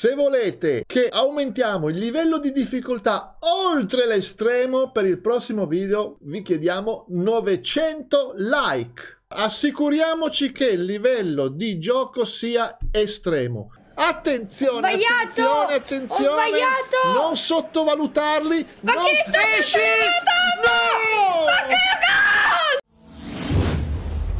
se volete che aumentiamo il livello di difficoltà oltre l'estremo per il prossimo video, vi chiediamo 900 like. Assicuriamoci che il livello di gioco sia estremo. Attenzione, attenzione, attenzione, Non sottovalutarli! Ma non chi li sta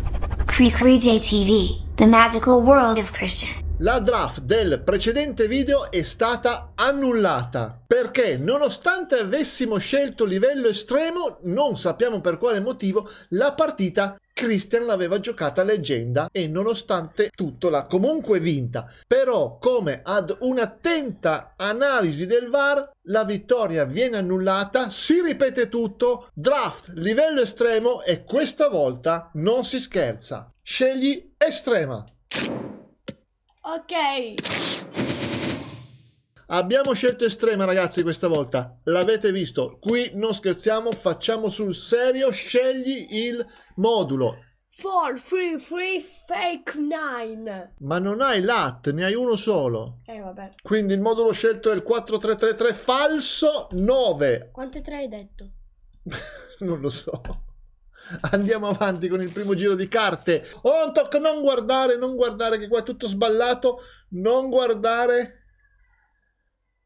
No! Ma che Qui JTV, the magical world of Christian la draft del precedente video è stata annullata perché nonostante avessimo scelto livello estremo non sappiamo per quale motivo la partita Christian l'aveva giocata leggenda e nonostante tutto l'ha comunque vinta. Però come ad un'attenta analisi del VAR la vittoria viene annullata, si ripete tutto, draft livello estremo e questa volta non si scherza. Scegli estrema. Ok. Abbiamo scelto estrema ragazzi questa volta, l'avete visto, qui non scherziamo, facciamo sul serio, scegli il modulo. 4, 3, 3, fake 9. Ma non hai l'at, ne hai uno solo. Eh vabbè. Quindi il modulo scelto è il 4333 falso 9. Quante 3 hai detto? non lo so. Andiamo avanti con il primo giro di carte. Oh, tocca non guardare, non guardare, che qua è tutto sballato. Non guardare.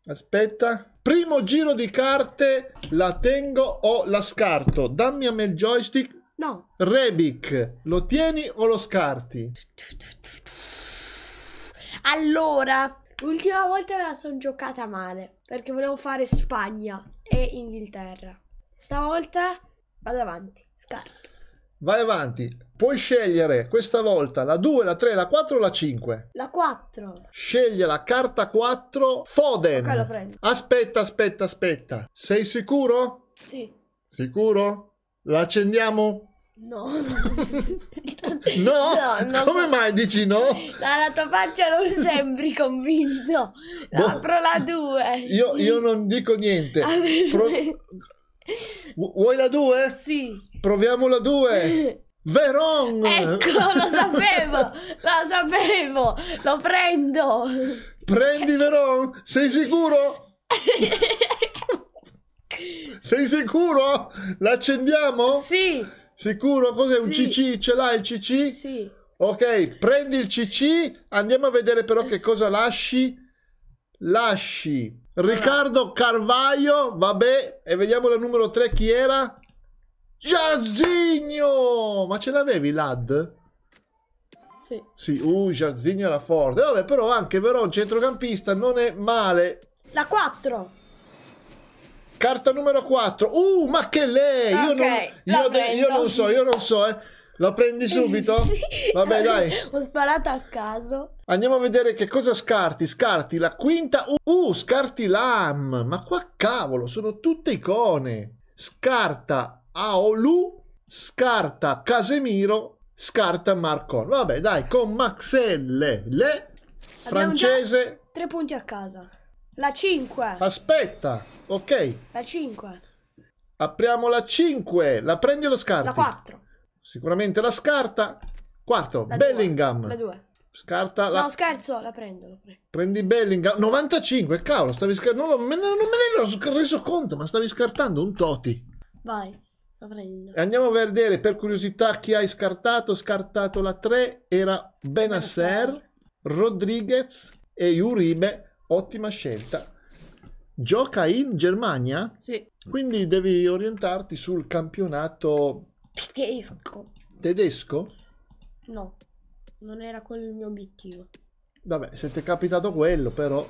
Aspetta. Primo giro di carte, la tengo o la scarto? Dammi a me il joystick. No. Rebic, lo tieni o lo scarti? Allora, l'ultima volta me la sono giocata male, perché volevo fare Spagna e Inghilterra. Stavolta vado avanti. Scarto. Vai avanti. Puoi scegliere questa volta la 2, la 3, la 4 o la 5? La 4. Scegli la carta 4 Foden. Ok, la prendo. Aspetta, aspetta, aspetta. Sei sicuro? Sì. Sicuro? La accendiamo? No. no? no Come so. mai dici no? Dalla tua faccia non sembri convinto. Boh. Apro la 2. Io, io, non dico niente. Pro vuoi la 2? Sì. Proviamo la 2. Veron! Ecco, lo sapevo, lo sapevo, lo prendo. Prendi Veron, sei sicuro? sei sicuro? L'accendiamo? Sì. Sicuro? Cos'è un sì. CC? Ce l'hai il CC? Sì. Ok, prendi il CC, andiamo a vedere però che cosa lasci. Lasci Riccardo Carvaio, vabbè, e vediamo la numero 3 chi era. Giarzigno! Ma ce l'avevi l'ad? Sì. Sì, uh, Giarzigno era forte. vabbè, però anche Veron, centrocampista, non è male. La 4. Carta numero 4. Uh, ma che lei! Okay, io, non, io, io non so, io non so, eh. La prendi subito? Sì. Vabbè, dai. Ho sparato a caso. Andiamo a vedere che cosa scarti. Scarti la quinta. Uh, scarti l'am. Ma qua cavolo, sono tutte icone. Scarta Aolu, scarta Casemiro, scarta Marcon. Vabbè, dai, con Maxelle, le francese. Tre punti a casa. La 5. Aspetta, ok. La 5. Apriamo la 5. La prendi o lo scarti? La 4. Sicuramente la scarta. Quarto, la Bellingham. Due. La 2. Scarta la... No, scherzo, la prendo, la prendo. Prendi Bellingham. 95, cavolo, stavi scartando. Non, me ne ero reso conto, ma stavi scartando un Toti. Vai, la prendo. E andiamo a vedere, per curiosità, chi hai scartato. Scartato la 3, era Benasser, Rodriguez e Uribe. Ottima scelta. Gioca in Germania? Sì. Quindi devi orientarti sul campionato Tedesco. Tedesco? No, non era quello il mio obiettivo. Vabbè, se ti è capitato quello, però...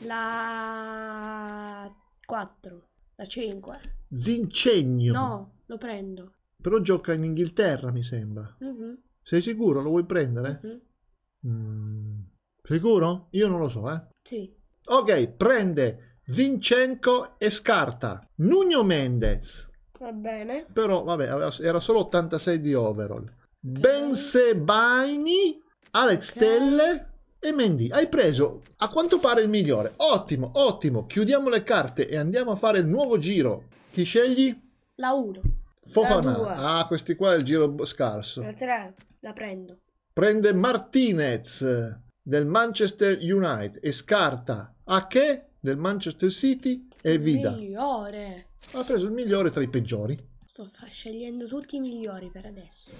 La 4, la 5. Zincegno. No, lo prendo. Però gioca in Inghilterra, mi sembra. Mm -hmm. Sei sicuro? Lo vuoi prendere? Mhm. Mm -hmm. mm. Sicuro? Io non lo so, eh. Sì. Ok, prende Vincenco e scarta Nuno Mendez. Va bene. Però, vabbè, era solo 86 di overall. Ben Sebaini, Alex okay. Telle e Mendy. Hai preso a quanto pare il migliore. Ottimo, ottimo. Chiudiamo le carte e andiamo a fare il nuovo giro. Chi scegli? La 1. Fofana. Ah, questi qua è il giro scarso. La 3. La prendo. Prende Martinez del Manchester United e scarta a che del Manchester City e Vida. Migliore. Ha preso il migliore tra i peggiori. Sto scegliendo tutti i migliori per adesso.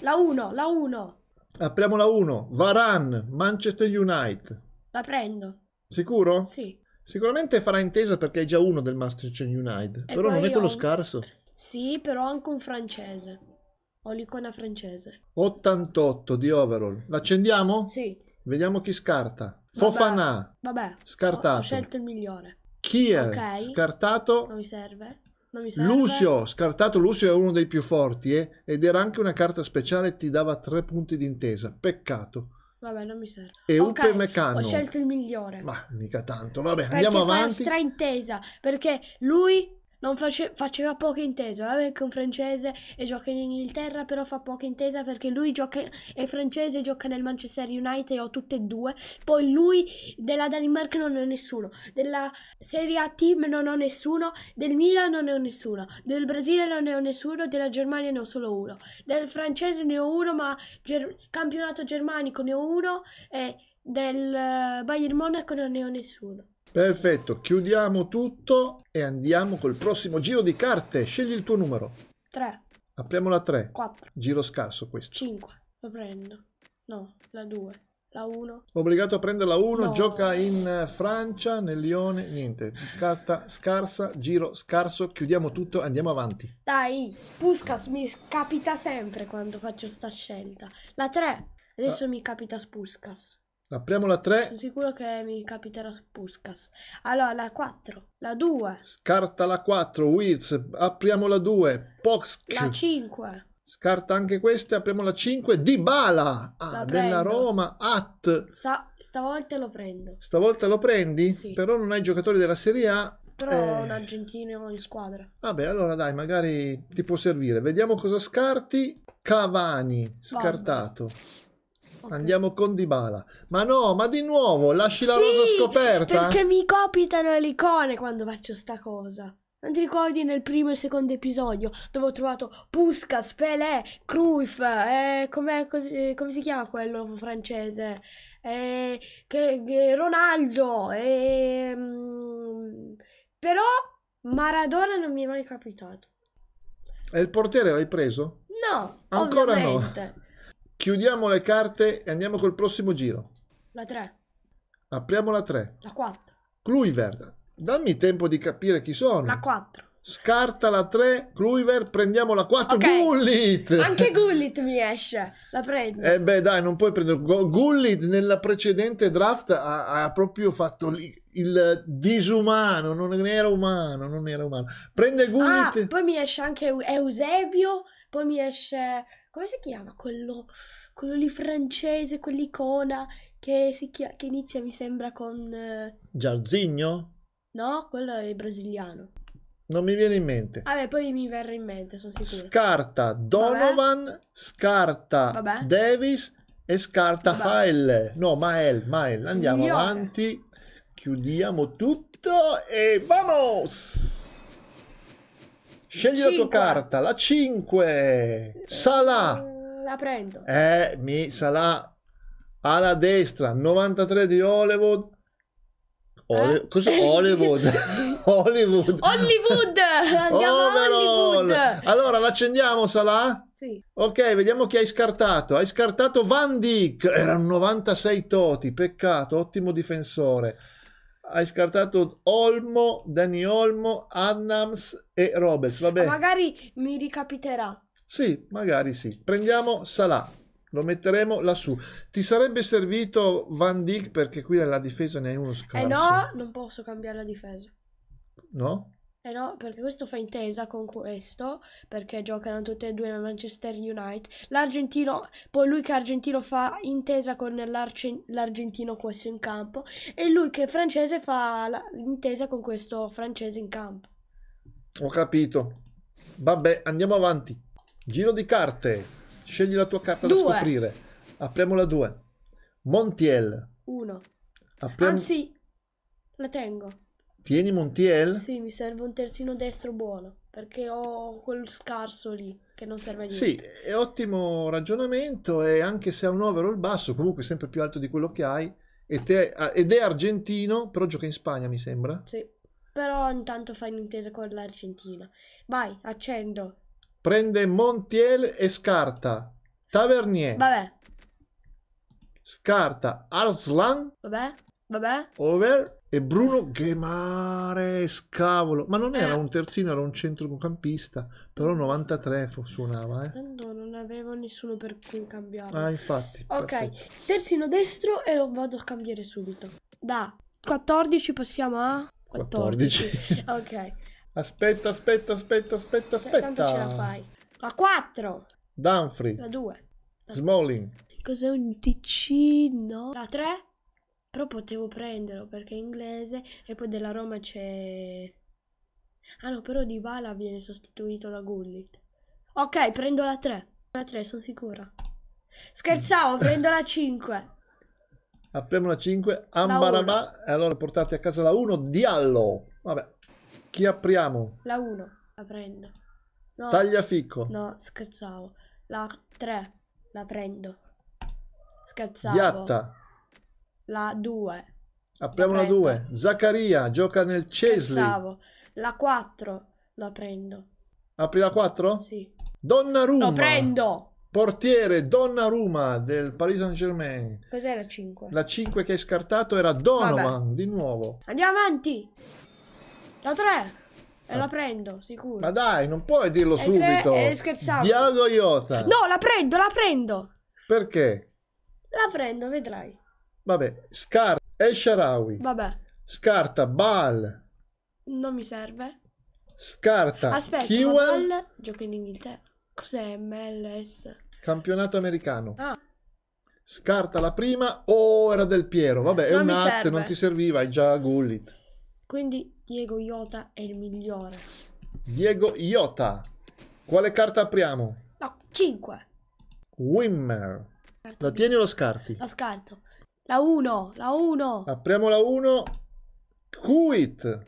La 1, la 1. Apriamo la 1. Varan, Manchester United. La prendo. Sicuro? Sì. Sicuramente farà intesa perché è già uno del Manchester United. E però non è quello ho... scarso. Sì, però anche un francese. Ho l'icona francese. 88 di overall. L'accendiamo? Sì. Vediamo chi scarta. Fofana. Vabbè. Scartato. Ho, ho scelto il migliore. Kier, okay. scartato. Non mi serve. Non mi serve. Lucio, scartato. Lucio è uno dei più forti eh? ed era anche una carta speciale, ti dava tre punti d'intesa. Peccato. Vabbè, non mi serve. E okay, Upe Meccano. Ho scelto il migliore. Ma mica tanto. Vabbè, perché andiamo avanti. Perché fa straintesa, perché lui non face faceva poca intesa, vabbè che un francese e gioca in Inghilterra, però fa poca intesa perché lui gioca, è francese e gioca nel Manchester United, ho tutte e due, poi lui della Danimarca non ho nessuno, della Serie A Team non ho nessuno, del Milan non ne ho nessuno, del Brasile non ne ho nessuno, della Germania ne ho solo uno, del francese ne ho uno, ma ger campionato germanico ne ho uno e del eh, Bayern Monaco non ne ho nessuno. Perfetto, chiudiamo tutto e andiamo col prossimo giro di carte. Scegli il tuo numero. 3. Apriamo la 3. 4. Giro scarso questo. 5. Lo prendo. No, la 2. La 1. Obbligato a prendere la 1. No. Gioca in Francia, nel Lione. Niente. Carta scarsa, giro scarso. Chiudiamo tutto, e andiamo avanti. Dai, Puskas mi capita sempre quando faccio sta scelta. La 3. Adesso ah. mi capita Puskas. Apriamo la 3. Sono sicuro che mi capiterà su Puskas. Allora, la 4, la 2. Scarta la 4, Wills. Apriamo la 2. Pox. Ah, la 5. Scarta anche questa, apriamo la 5. Di Bala ah, della Roma, At. Sa, stavolta lo prendo. Stavolta lo prendi? Sì. Però non hai giocatori della Serie A. Però eh. un argentino in squadra. Vabbè, allora dai, magari ti può servire. Vediamo cosa scarti. Cavani, scartato. Vabbè. Okay. Andiamo con Dybala. Ma no, ma di nuovo, lasci la sì, rosa scoperta? perché mi copitano le icone quando faccio sta cosa. Non ti ricordi nel primo e secondo episodio dove ho trovato Puskas, Pelé, Cruyff, eh, eh come si chiama quello francese? Eh, che, che eh, Ronaldo, mh, ehm, però Maradona non mi è mai capitato. E il portiere l'hai preso? No, ancora ovviamente. no. Chiudiamo le carte e andiamo col prossimo giro. La 3. Apriamo la 3. La 4. Cluiver. dammi tempo di capire chi sono. La 4. Scarta la 3, Cluiver, prendiamo la 4, okay. Gullit! Anche Gullit mi esce, la prendo. Eh beh dai, non puoi prendere... Gullit nella precedente draft ha, ha proprio fatto il, il disumano, non era umano, non era umano. Prende Gullit... Ah, poi mi esce anche Eusebio, poi mi esce come si chiama quello, quello lì francese, quell'icona che, si chia- che inizia mi sembra con... eh, Giarzigno? No, quello è il brasiliano. Non mi viene in mente. Vabbè, poi mi verrà in mente, sono sicuro. Scarta Donovan, scarta Vabbè. Davis e scarta Vabbè. Hael. No, Mael, Mael. Andiamo Migliore. avanti, chiudiamo tutto e vamos! Scegli Cinque. la tua carta, la 5. Salà. Mm, la prendo. Eh, mi Salà alla destra, 93 di Hollywood. Ole- eh? Ah. Cos'è Hollywood? Hollywood. Hollywood. Andiamo a Hollywood. Allora, l'accendiamo Salà? Sì. Ok, vediamo chi hai scartato. Hai scartato Van Dyck, era un 96 toti, peccato, ottimo difensore hai scartato Olmo, Dani Olmo, Adams e Robes. Vabbè. Magari mi ricapiterà. Sì, magari sì. Prendiamo Salah, lo metteremo lassù. Ti sarebbe servito Van Dijk perché qui alla difesa ne hai uno scarso. Eh no, non posso cambiare la difesa. No? Eh no, perché questo fa intesa con questo, perché giocano tutte e due nel Manchester United. L'argentino, poi lui che argentino fa intesa con l'argentino questo in campo e lui che è francese fa l'intesa con questo francese in campo. Ho capito. Vabbè, andiamo avanti. Giro di carte. Scegli la tua carta due. da scoprire. Apriamo la 2. Montiel. 1. Apriamo... Anzi, la tengo. Tieni Montiel? Sì, mi serve un terzino destro buono, perché ho quel scarso lì che non serve a niente. Sì, è ottimo ragionamento e anche se ha un overall basso, comunque sempre più alto di quello che hai, ed è, ah, ed è argentino, però gioca in Spagna mi sembra. Sì, però intanto fai un'intesa con l'Argentina. Vai, accendo. Prende Montiel e scarta Tavernier. Vabbè. Scarta Arslan. Vabbè. Vabbè. Over. E Bruno Gemare, scavolo. Ma non era eh. un terzino, era un centrocampista. Però 93 suonava, eh. Tanto non avevo nessuno per cui cambiare. Ah, infatti. Ok, perfetto. terzino destro e lo vado a cambiare subito. Da 14 passiamo a... 14. 14. ok. Aspetta, aspetta, aspetta, aspetta, aspetta. Cioè, tanto ce la fai. A 4. Danfrey. La 2. La... Smalling. Cos'è un TC? No. La 3. Però potevo prenderlo perché è inglese e poi della Roma c'è... Ah no, però Di Bala viene sostituito da Gullit. Ok, prendo la 3. La 3, sono sicura. Scherzavo, prendo la 5. Apriamo la 5. Ambarabà. E allora portarti a casa la 1. Diallo. Vabbè. Chi apriamo? La 1. La prendo. No. Tagliaficco. No, scherzavo. La 3. La prendo. Scherzavo. Diatta. La 2. Apriamo la 2. Zaccaria gioca nel Chesley. Pensavo. La 4 la prendo. Apri la 4? Sì. Donnarumma. Lo prendo. Portiere Donnarumma del Paris Saint Germain. Cos'è la 5? La 5 che hai scartato era Donovan Vabbè. di nuovo. Andiamo avanti. La 3. E ah. la prendo, sicuro. Ma dai, non puoi dirlo e subito. Tre, eh, scherzavo. Diago Iota. No, la prendo, la prendo. Perché? La prendo, vedrai. Vabbè, scarta Esharawi. Eh, Vabbè. Scarta Baal. Non mi serve. Scarta Aspetta, Kiwel. gioca in Inghilterra. Cos'è MLS? Campionato americano. Ah. Scarta la prima. Oh, era del Piero. Vabbè, è non un hat, non ti serviva, hai già Gullit. Quindi Diego Iota è il migliore. Diego Iota. Quale carta apriamo? No, 5. Wimmer. La tieni o lo scarti? Lo scarto. La 1, la 1. Apriamo la 1. Quit.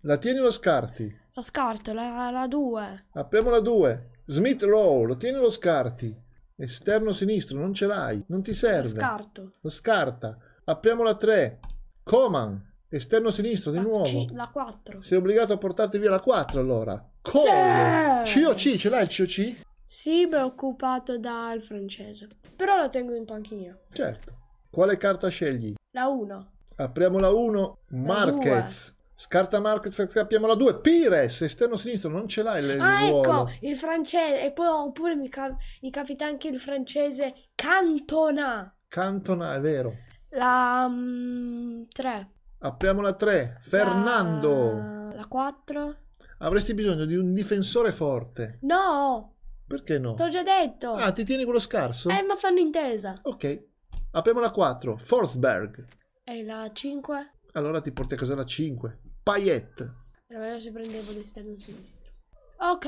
La tieni o lo scarti? Lo scarto, la 2. Apriamo la 2. Smith Rowe, lo tieni o lo scarti? Esterno sinistro, non ce l'hai, non ti serve. Lo scarto. Lo scarta. Apriamo la 3. Coman, esterno sinistro di la nuovo. C, la 4. Sei obbligato a portarti via la 4 allora. Cole. Sì. COC, ce l'hai il COC? Sì, mi è occupato dal francese. Però lo tengo in panchina. Certo. Quale carta scegli? La 1. Apriamo la 1. Marquez. Scarta Marquez, apriamo la 2. Pires, esterno sinistro, non ce l'hai il Ah, ecco, ruolo. ecco, il francese. E poi oppure mi, cap mi capita anche il francese Cantona. Cantona, è vero. La 3. Um, mm, apriamo la 3. Fernando. La 4. Avresti bisogno di un difensore forte. No. Perché no? T'ho già detto. Ah, ti tieni quello scarso? Eh, ma fanno intesa. Ok. Apriamo la 4. Forsberg. E la 5? Allora ti porti a casa la 5. Payet. Allora se prendevo l'esterno sinistro. Ok,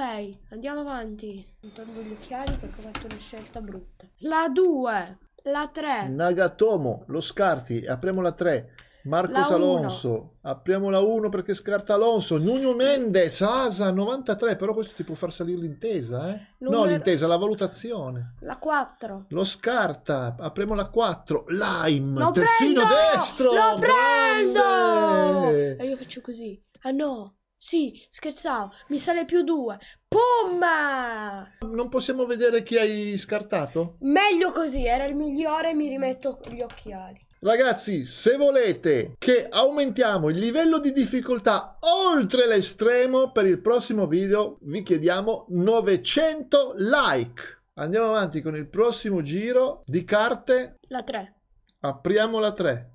andiamo avanti. Intorno tolgo gli occhiali perché ho fatto una scelta brutta. La 2. La 3. Nagatomo, lo scarti. Apriamo la 3. Marcos Alonso, apriamo la 1 perché scarta Alonso, Nuno Mendez, Asa 93, però questo ti può far salire l'intesa, eh? Numero... No, l'intesa, la valutazione. La 4. Lo scarta, apriamo la 4, Lime, lo terzino prendo! destro. Lo prendo! Grande! E io faccio così. Ah no, sì, scherzavo, mi sale più 2. Pomma! Non possiamo vedere chi hai scartato? Meglio così, era il migliore, mi rimetto gli occhiali. Ragazzi, se volete che aumentiamo il livello di difficoltà oltre l'estremo per il prossimo video, vi chiediamo 900 like. Andiamo avanti con il prossimo giro di carte. La 3. Apriamo la 3.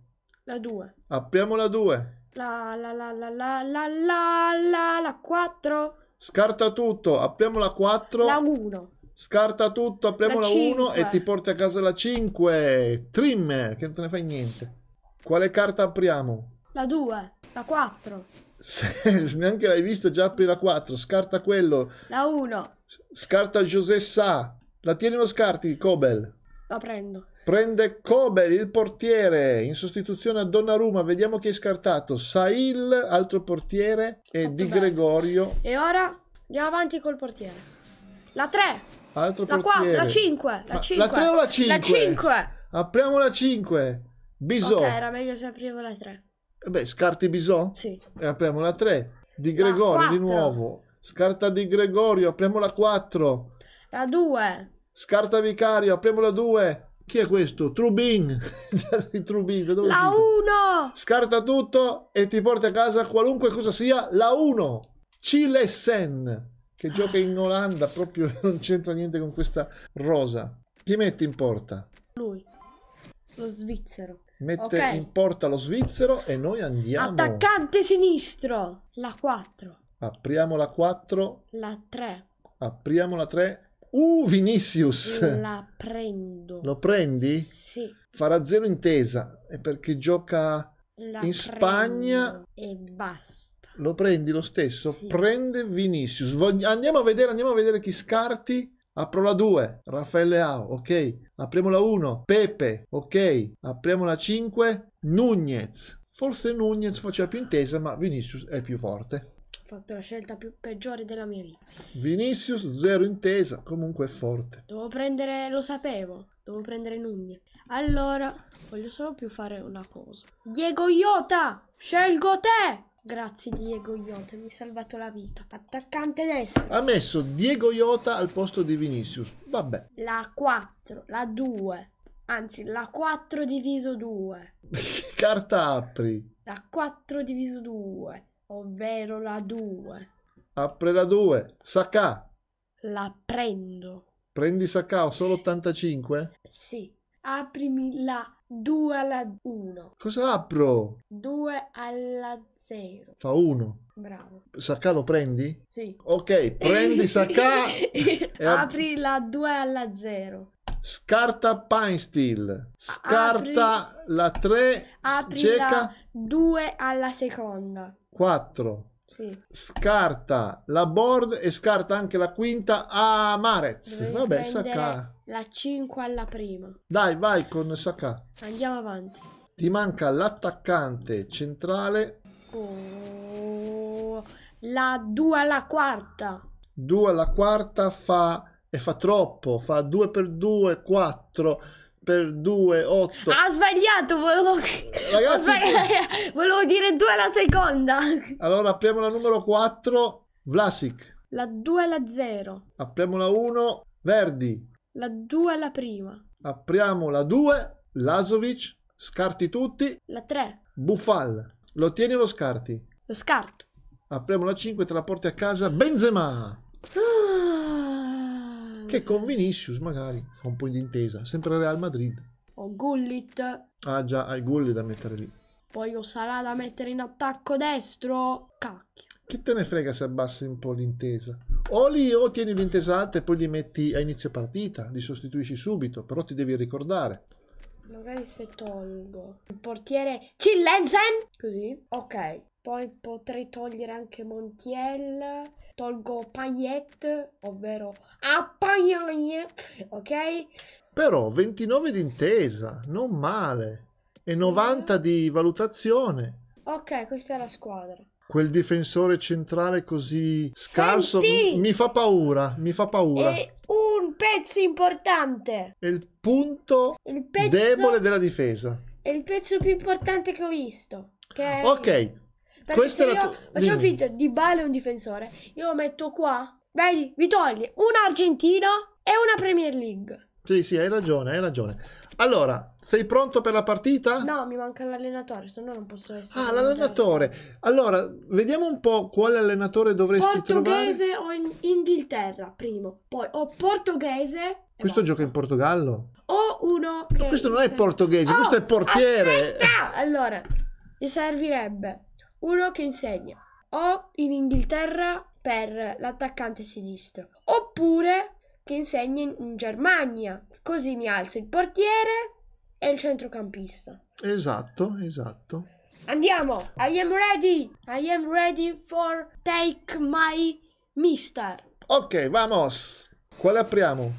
La 2. Apriamo la 2. La la la la la la la la la 4. Scarta tutto, apriamo la 4. La 1. Scarta tutto, apriamo la, 1 e ti porti a casa la 5. Trimmer, che non te ne fai niente. Quale carta apriamo? La 2, la 4. Se neanche l'hai vista, già apri la 4. Scarta quello. La 1. Scarta José Sa. La tieni o lo scarti, Cobel? La prendo. Prende Cobel, il portiere, in sostituzione a Donnarumma. Vediamo chi hai scartato. Sail, altro portiere, e Fatto Di bene. Gregorio. E ora andiamo avanti col portiere. La 3. Altro la la 5, la 5. La 3 o la 5? La 5. Apriamo la 5. Bisò. Ok, era meglio se aprivo la 3. vabbè eh scarti Bisò? Sì. E apriamo la 3. Di Gregorio di nuovo. Scarta di Gregorio, apriamo la 4. La 2. Scarta Vicario, apriamo la 2. Chi è questo? Trubin. Trubin la 1. Scarta tutto e ti porta a casa qualunque cosa sia la 1. Cilesen che gioca in Olanda, proprio non c'entra niente con questa rosa. Chi mette in porta? Lui, lo svizzero. Mette okay. in porta lo svizzero e noi andiamo. Attaccante sinistro, la 4. Apriamo la 4. La 3. Apriamo la 3. Uh, Vinicius! La prendo. Lo prendi? Sì. Farà zero intesa, è perché gioca la in Spagna. E basta. Lo prendi lo stesso, sì. prende Vinicius. Vog- andiamo a vedere, andiamo a vedere chi scarti. Apro la 2, Raffaele Leao, ok. Apriamo la 1, Pepe, ok. Apriamo la 5, Nunez. Forse Nunez faceva più intesa, ma Vinicius è più forte. Ho fatto la scelta più peggiore della mia vita. Vinicius, zero intesa, comunque è forte. Devo prendere, lo sapevo, devo prendere Nunez. Allora, voglio solo più fare una cosa. Diego Iota, scelgo te! Grazie Diego Iota, mi hai salvato la vita. Attaccante destro. Ha messo Diego Iota al posto di Vinicius. Vabbè. La 4, la 2. Anzi, la 4 diviso 2. che carta apri? La 4 diviso 2, ovvero la 2. Apre la 2. Sacca. La prendo. Prendi Sacca, ho solo 85? Sì. Aprimi la 2 alla 1. Cosa apro? 2 alla 0. Fa 1. Bravo. Sacca lo prendi? Sì. Ok, prendi Sacca. e Apri la 2 alla 0. Scarta Pine Steel. Scarta Apri- la 3. Apri la 2 alla seconda. 4. Sì. Scarta la board e scarta anche la quinta a Marez. Dovevi Vabbè, Saka. La 5 alla prima. Dai, vai con Saka. Andiamo avanti. Ti manca l'attaccante centrale. Oh, la 2 alla quarta. 2 alla quarta fa... e fa troppo, fa 2 per 2, 4 per 2, 8. Ha sbagliato, volevo... Ragazzi, sbagliato. volevo dire 2 alla seconda. Allora apriamo la numero 4, Vlasic. La 2 alla 0. Apriamo la 1, Verdi. La 2 alla prima. Apriamo la 2, Lazovic. Scarti tutti. La 3. Buffal. Lo tieni o lo scarti? Lo scarto. Apriamo la 5, te la porti a casa, Benzema. Ah, che con Vinicius magari fa un po' d'intesa, sempre Real Madrid. O Gullit. Ah già, hai Gullit da mettere lì. Poi lo sarà da mettere in attacco destro. Cacchio. Che te ne frega se abbassi un po' l'intesa? O li o tieni l'intesa alta e poi li metti a inizio partita, li sostituisci subito, però ti devi ricordare. Magari se tolgo il portiere Cillensen. Così. Ok. Poi potrei togliere anche Montiel. Tolgo Payet, ovvero ah, ok? Però 29 d'intesa, non male. E sì. 90 di valutazione. Ok, questa è la squadra quel difensore centrale così scarso Senti! mi fa paura, mi fa paura. È un pezzo importante. È il punto il pezzo... debole della difesa. È il pezzo più importante che ho visto. Che ok, perché se io faccio finta di Bale un difensore, io lo metto qua, vedi, mi togli un argentino e una Premier League. Sì, sì, hai ragione, hai ragione. Allora, sei pronto per la partita? No, mi manca l'allenatore, se no non posso essere. Ah, l'allenatore. Allora, vediamo un po' quale allenatore dovresti portoghese trovare. Portoghese o in Inghilterra, primo. Poi o portoghese. Questo basta. gioca in Portogallo? O uno che. No, questo non è portoghese, oh, questo è oh, portiere. Aspetta! Allora, mi servirebbe uno che insegna o in Inghilterra per l'attaccante sinistro oppure che insegna in Germania così mi alzo il portiere e il centrocampista esatto esatto andiamo I am ready I am ready for take my mister ok vamos quale apriamo?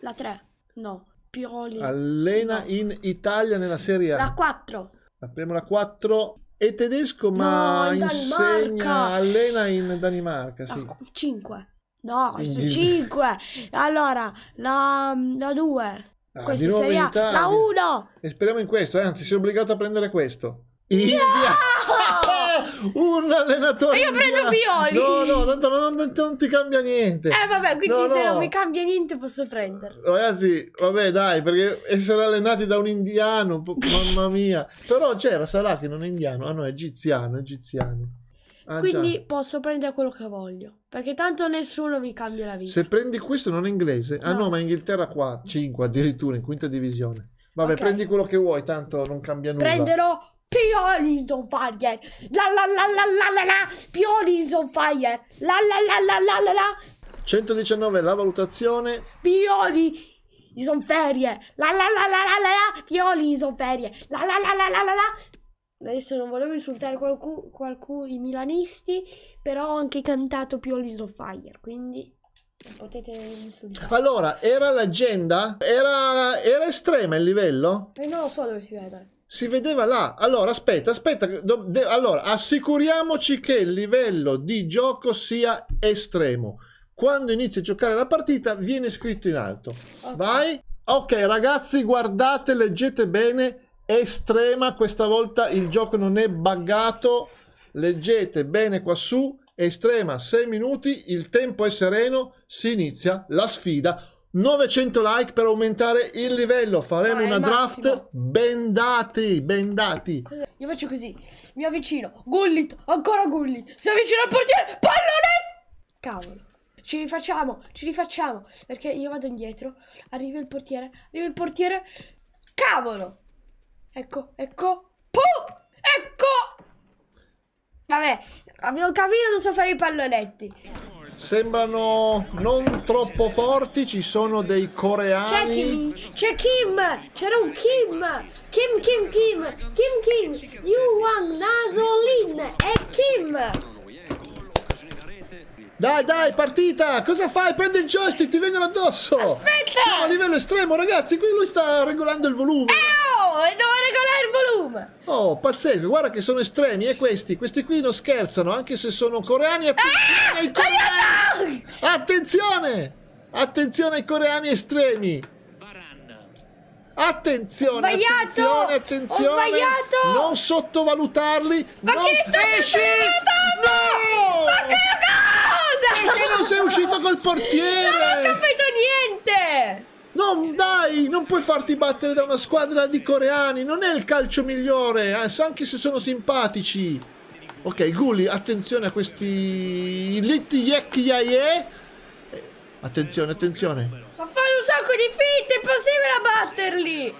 la 3 no Piroli allena no. in Italia nella serie A la 4 apriamo la 4 è tedesco, ma no, insegna, allena in Danimarca, sì. No, 5. No, su 5. Allora, la 2. Ah, Questa serie A. La 1. E speriamo in questo, eh, anzi, sei obbligato a prendere questo. India. No! un allenatore. Io prendo Pioli. No, no, tanto non, non, non, ti cambia niente. Eh, vabbè, quindi no, se no. non mi cambia niente posso prenderlo. Ragazzi, vabbè, dai, perché essere allenati da un indiano, mamma mia. Però c'era Salah che non è indiano, ah no, è egiziano, egiziano. Ah, quindi già. posso prendere quello che voglio. Perché tanto nessuno mi cambia la vita. Se prendi questo non è inglese. Ah no, no ma Inghilterra qua, 5 addirittura, in quinta divisione. Vabbè, okay. prendi quello che vuoi, tanto non cambia nulla. Prenderò Peonies on fire. La la la la la la la. Peonies on fire. La la la la la la la. 119 la valutazione. Peonies on ferie. La la la la la la. Peonies on ferie. La la la la la la la. Adesso non volevo insultare qualcuno, qualcuno i milanisti, però ho anche cantato Pioli's on Fire, quindi potete insultare. Allora, era l'agenda? Era, era estrema il livello? E non lo so dove si vede si vedeva là. Allora, aspetta, aspetta. allora, assicuriamoci che il livello di gioco sia estremo. Quando inizia a giocare la partita, viene scritto in alto. Okay. Vai. Ok, ragazzi, guardate, leggete bene. Estrema, questa volta il gioco non è buggato. Leggete bene qua su. Estrema, 6 minuti, il tempo è sereno, si inizia la sfida. 900 like per aumentare il livello. Faremo una draft massimo. bendati, bendati. Io faccio così, mi avvicino, Gullit, ancora Gullit, si avvicina al portiere, pallone! Cavolo. Ci rifacciamo, ci rifacciamo, perché io vado indietro, arriva il portiere, arriva il portiere, cavolo! Ecco, ecco, Puh! ecco! Vabbè, abbiamo capito, non so fare i pallonetti. Sembrano non troppo forti, ci sono dei coreani. C'è Kim, c'era un Kim, Kim Kim Kim, Kim Kim, Yuan Nasolin e Kim. Dai, dai, partita! Cosa fai? Prendi il joystick, ti vengono addosso! Aspetta! Siamo a livello estremo, ragazzi, qui lui sta regolando il volume. Eh! Oh, e devo regolare il volume! Oh, pazzesco, guarda che sono estremi, e eh, questi? Questi qui non scherzano, anche se sono coreani. Attenzione ah, ai coreani! No! Attenzione! Attenzione ai coreani estremi! Attenzione, attenzione, attenzione! Non sottovalutarli! Ma non che esci! No! Ma che cosa? Perché non sei uscito col portiere? Non ho capito niente! Non dai, non puoi farti battere da una squadra di coreani, non è il calcio migliore, eh, anche se sono simpatici. Ok, Gulli, attenzione a questi litti yekkiaie. Eh, attenzione, attenzione. Ma fai un sacco di finte, è possibile batterli.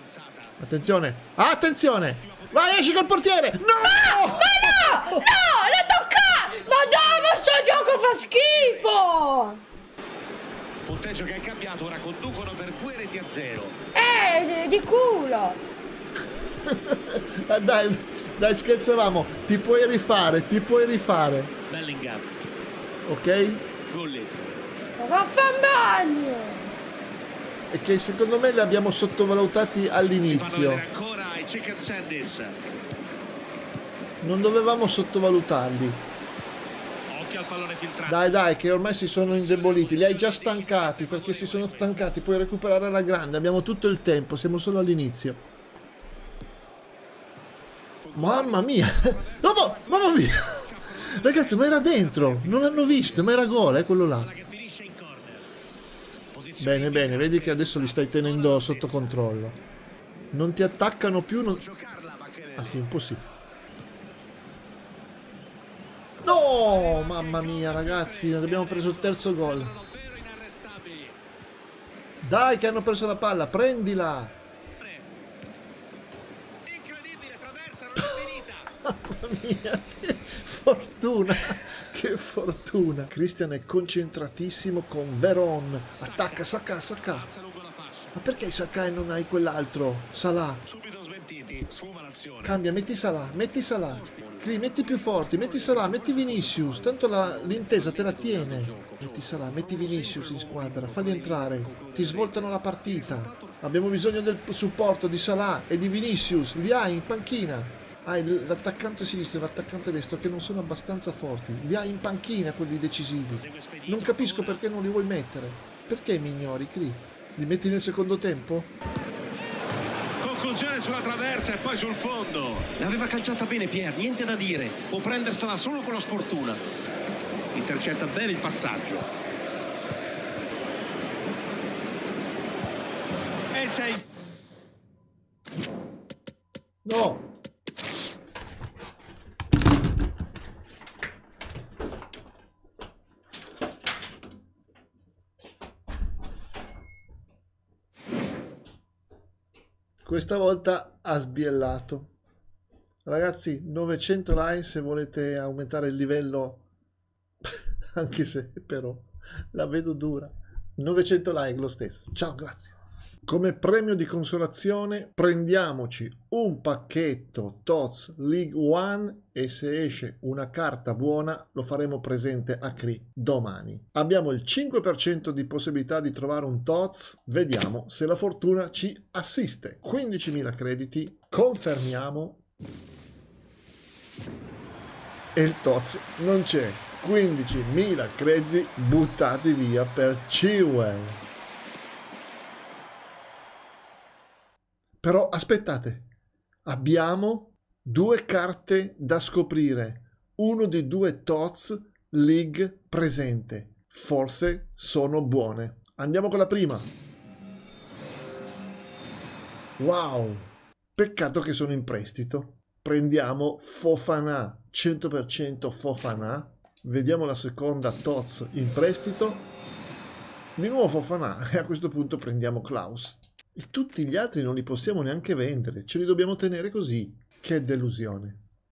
Attenzione, attenzione. Vai, esci col portiere. No! Ah, ma no! No, l'ha toccato! Madonna, sto gioco fa schifo! Punteggio che è cambiato, ora conducono per due reti a zero. Eh, di culo! Ah, dai, dai, scherzavamo. Ti puoi rifare, ti puoi rifare. Bellingham. Ok? Gulli. Ma fa E che secondo me li abbiamo sottovalutati all'inizio. ancora i Non dovevamo sottovalutarli occhio al pallone filtrato. Dai, dai, che ormai si sono indeboliti. Li hai già stancati perché si sono stancati. Puoi recuperare alla grande. Abbiamo tutto il tempo. Siamo solo all'inizio. Mamma mia! No, mamma mia! Ragazzi, ma era dentro! Non hanno visto, ma era gol, eh, quello là. Bene, bene, vedi che adesso li stai tenendo sotto controllo. Non ti attaccano più, non... Ah sì, un po' sì. No, mamma mia ragazzi, abbiamo preso il terzo gol. Dai che hanno preso la palla, prendila. mamma mia, che fortuna, che fortuna. Christian è concentratissimo con Veron. Attacca, sacca, sacca. Ma perché Sakai non hai quell'altro? Salah. Cambia, metti Salah, metti Salah. Cree, metti più forti, metti Salah, metti Vinicius, tanto l'intesa te la tiene. Metti Salah, metti Vinicius in squadra, falli entrare, ti svoltano la partita. Abbiamo bisogno del supporto di Salah e di Vinicius, li hai in panchina. Hai l'attaccante sinistro e l'attaccante destro che non sono abbastanza forti, li hai in panchina quelli decisivi. Non capisco perché non li vuoi mettere. Perché mi ignori, Cree? Li metti nel secondo tempo? conclusione sulla traversa e poi sul fondo. L'aveva calciata bene Pier, niente da dire. Può prendersela solo con la sfortuna. Intercetta bene il passaggio. E sei. No! Questa volta ha sbiellato. Ragazzi, 900 like se volete aumentare il livello, anche se però la vedo dura. 900 like lo stesso. Ciao, grazie. Come premio di consolazione prendiamoci un pacchetto TOTS League One e se esce una carta buona lo faremo presente a CRI domani. Abbiamo il 5% di possibilità di trovare un TOTS, vediamo se la fortuna ci assiste. 15.000 crediti, confermiamo e il TOTS non c'è. 15.000 crediti buttati via per Chiwell. Però aspettate, abbiamo due carte da scoprire, uno di due TOTS League presente. Forse sono buone. Andiamo con la prima. Wow! Peccato che sono in prestito. Prendiamo Fofana, 100% Fofana. Vediamo la seconda Toz in prestito. Di nuovo Fofana e a questo punto prendiamo Klaus e Tutti gli altri non li possiamo neanche vendere, ce li dobbiamo tenere così. Che delusione.